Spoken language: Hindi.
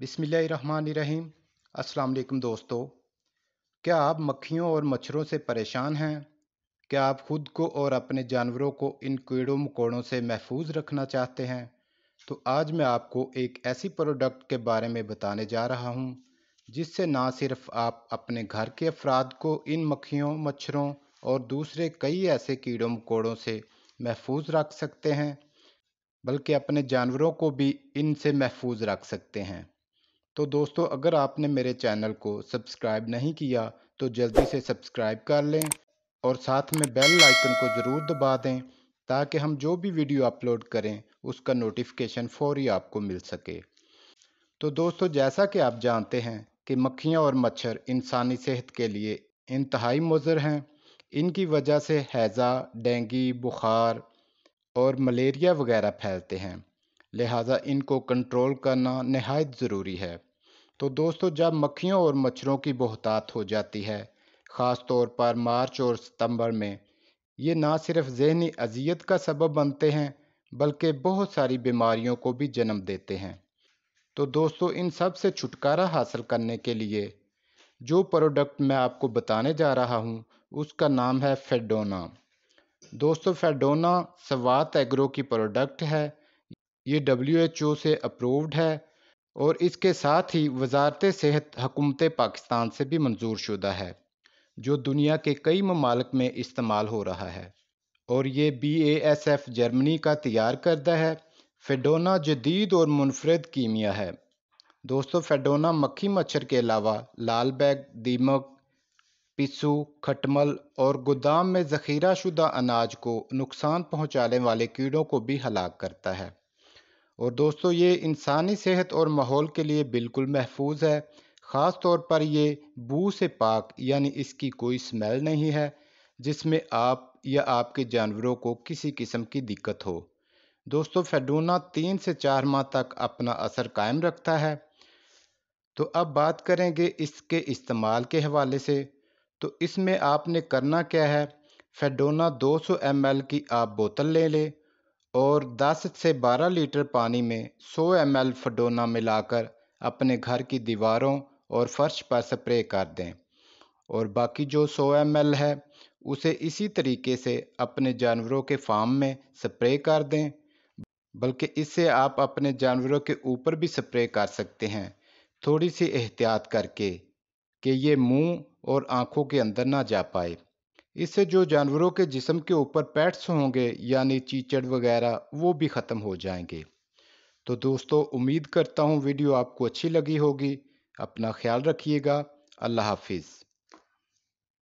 बिसमीम अस्सलाम दोस्तों क्या आप मक्खियों और मच्छरों से परेशान हैं क्या आप खुद को और अपने जानवरों को इन कीड़ों मकोड़ों से महफूज रखना चाहते हैं तो आज मैं आपको एक ऐसी प्रोडक्ट के बारे में बताने जा रहा हूं जिससे ना सिर्फ आप अपने घर के अफराद को इन मक्खियों मच्छरों और दूसरे कई ऐसे कीड़ों मकोड़ों से महफूज रख सकते हैं बल्कि अपने जानवरों को भी इनसे महफूज रख सकते हैं तो दोस्तों अगर आपने मेरे चैनल को सब्सक्राइब नहीं किया तो जल्दी से सब्सक्राइब कर लें और साथ में बेल आइकन को ज़रूर दबा दें ताकि हम जो भी वीडियो अपलोड करें उसका नोटिफिकेशन फौरी आपको मिल सके तो दोस्तों जैसा कि आप जानते हैं कि मक्खियाँ और मच्छर इंसानी सेहत के लिए इंतहाई मज़र हैं इनकी वजह से हैज़ा डेंगी बुखार और मलेरिया वगैरह फैलते हैं लिहाजा इनको कंट्रोल करना नहायत ज़रूरी है तो दोस्तों जब मक्खियों और मच्छरों की बहुतात हो जाती है ख़ास तौर पर मार्च और सितंबर में ये ना सिर्फ जहनी अजियत का सबब बनते हैं बल्कि बहुत सारी बीमारियों को भी जन्म देते हैं तो दोस्तों इन सब से छुटकारा हासिल करने के लिए जो प्रोडक्ट मैं आपको बताने जा रहा हूँ उसका नाम है फेडोना दोस्तों फेडोना सवात एग्रो की प्रोडक्ट है ये डब्ल्यू से अप्रूव्ड है और इसके साथ ही वजारत सेहत हकूमत पाकिस्तान से भी मंजूर शुदा है जो दुनिया के कई ममालक में इस्तेमाल हो रहा है और ये B A S F Germany का तैयार करता है फेडोना जदीद और मुनफरद कीमिया है दोस्तों फेडोना मक्खी मच्छर के अलावा लाल बैग दीमक पिसू खटमल और गोदाम में जखीरा शुदा अनाज को नुकसान पहुंचाने वाले कीड़ों को भी हलाक करता है और दोस्तों ये इंसानी सेहत और माहौल के लिए बिल्कुल महफूज है ख़ास तौर पर ये बू से पाक यानी इसकी कोई स्मेल नहीं है जिसमें आप या आपके जानवरों को किसी किस्म की दिक्कत हो दोस्तों फेडोना तीन से चार माह तक अपना असर कायम रखता है तो अब बात करेंगे इसके इस्तेमाल के हवाले से तो इसमें आपने करना क्या है फेडोना 200 ml की आप बोतल ले लें और 10 से 12 लीटर पानी में 100 एल फडोना मिलाकर अपने घर की दीवारों और फर्श पर स्प्रे कर दें और बाकी जो 100 एल है उसे इसी तरीके से अपने जानवरों के फार्म में स्प्रे कर दें बल्कि इससे आप अपने जानवरों के ऊपर भी स्प्रे कर सकते हैं थोड़ी सी एहतियात करके कि ये मुंह और आंखों के अंदर ना जा पाए इससे जो जानवरों के जिसम के ऊपर पैट्स होंगे यानी चीचड़ वगैरह वो भी ख़त्म हो जाएंगे तो दोस्तों उम्मीद करता हूँ वीडियो आपको अच्छी लगी होगी अपना ख्याल रखिएगा अल्लाह हाफिज़